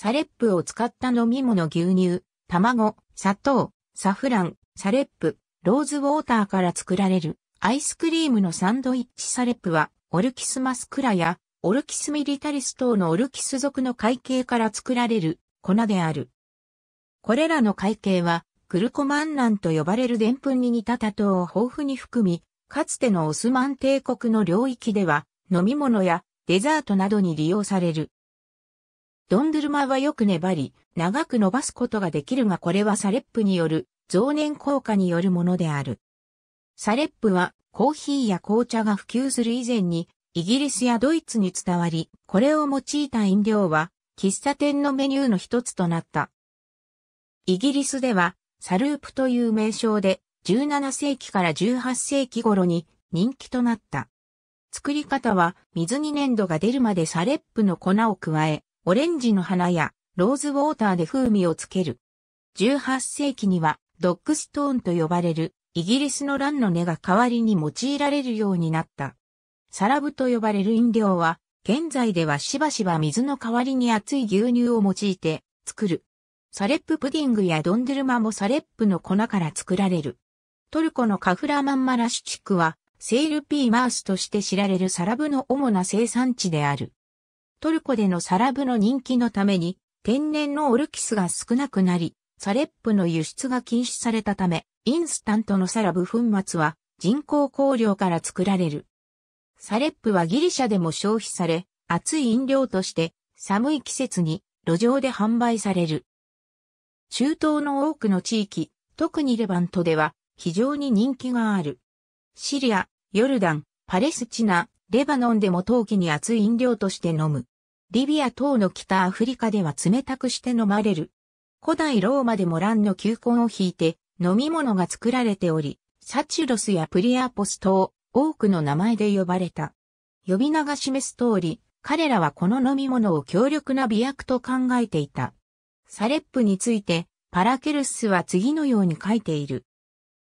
サレップを使った飲み物牛乳、卵、砂糖、サフラン、サレップ、ローズウォーターから作られるアイスクリームのサンドイッチサレップはオルキスマスクラやオルキスミリタリス等のオルキス族の会計から作られる粉である。これらの会計はグルコマンナンと呼ばれる澱粉に似た多糖を豊富に含み、かつてのオスマン帝国の領域では飲み物やデザートなどに利用される。ドンドゥルマはよく粘り、長く伸ばすことができるがこれはサレップによる増年効果によるものである。サレップはコーヒーや紅茶が普及する以前にイギリスやドイツに伝わり、これを用いた飲料は喫茶店のメニューの一つとなった。イギリスではサループという名称で17世紀から18世紀頃に人気となった。作り方は水に粘土が出るまでサレップの粉を加え、オレンジの花やローズウォーターで風味をつける。18世紀にはドッグストーンと呼ばれるイギリスの蘭の根が代わりに用いられるようになった。サラブと呼ばれる飲料は、現在ではしばしば水の代わりに熱い牛乳を用いて作る。サレッププディングやドンデルマもサレップの粉から作られる。トルコのカフラマンマラシュ地区は、セールピーマウスとして知られるサラブの主な生産地である。トルコでのサラブの人気のために、天然のオルキスが少なくなり、サレップの輸出が禁止されたため、インスタントのサラブ粉末は人工香料から作られる。サレップはギリシャでも消費され、熱い飲料として寒い季節に路上で販売される。中東の多くの地域、特にレバントでは非常に人気がある。シリア、ヨルダン、パレスチナ、レバノンでも陶器に熱い飲料として飲む。リビア等の北アフリカでは冷たくして飲まれる。古代ローマでも乱の球根を引いて飲み物が作られており、サチュロスやプリアポス等、多くの名前で呼ばれた。呼び名が示す通り、彼らはこの飲み物を強力な美薬と考えていた。サレップについて、パラケルスは次のように書いている。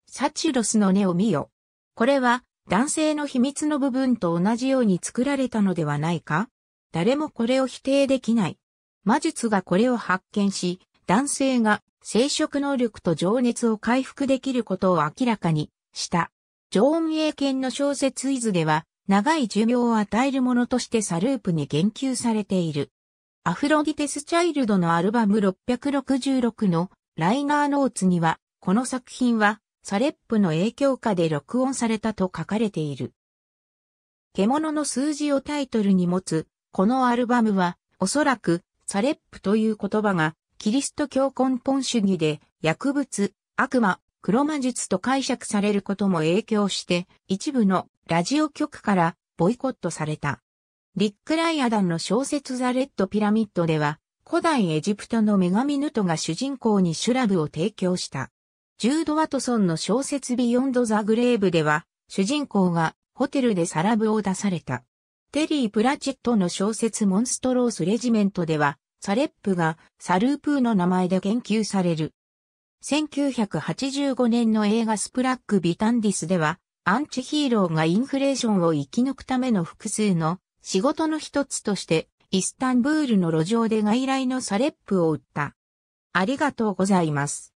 サチュロスの根を見よ。これは男性の秘密の部分と同じように作られたのではないか誰もこれを否定できない。魔術がこれを発見し、男性が生殖能力と情熱を回復できることを明らかにした。ジョン・エケンの小説イズでは、長い寿命を与えるものとしてサループに言及されている。アフロディテス・チャイルドのアルバム666のライナーノーツには、この作品はサレップの影響下で録音されたと書かれている。獣の数字をタイトルに持つ、このアルバムは、おそらく、サレップという言葉が、キリスト教根本主義で、薬物、悪魔、黒魔術と解釈されることも影響して、一部のラジオ局からボイコットされた。リック・ライアダンの小説ザ・レッド・ピラミッドでは、古代エジプトの女神ヌトが主人公にシュラブを提供した。ジュード・ワトソンの小説ビヨンド・ザ・グレーブでは、主人公がホテルでサラブを出された。テリー・プラチェットの小説モンストロース・レジメントでは、サレップがサループーの名前で研究される。1985年の映画スプラック・ビタンディスでは、アンチヒーローがインフレーションを生き抜くための複数の仕事の一つとして、イスタンブールの路上で外来のサレップを売った。ありがとうございます。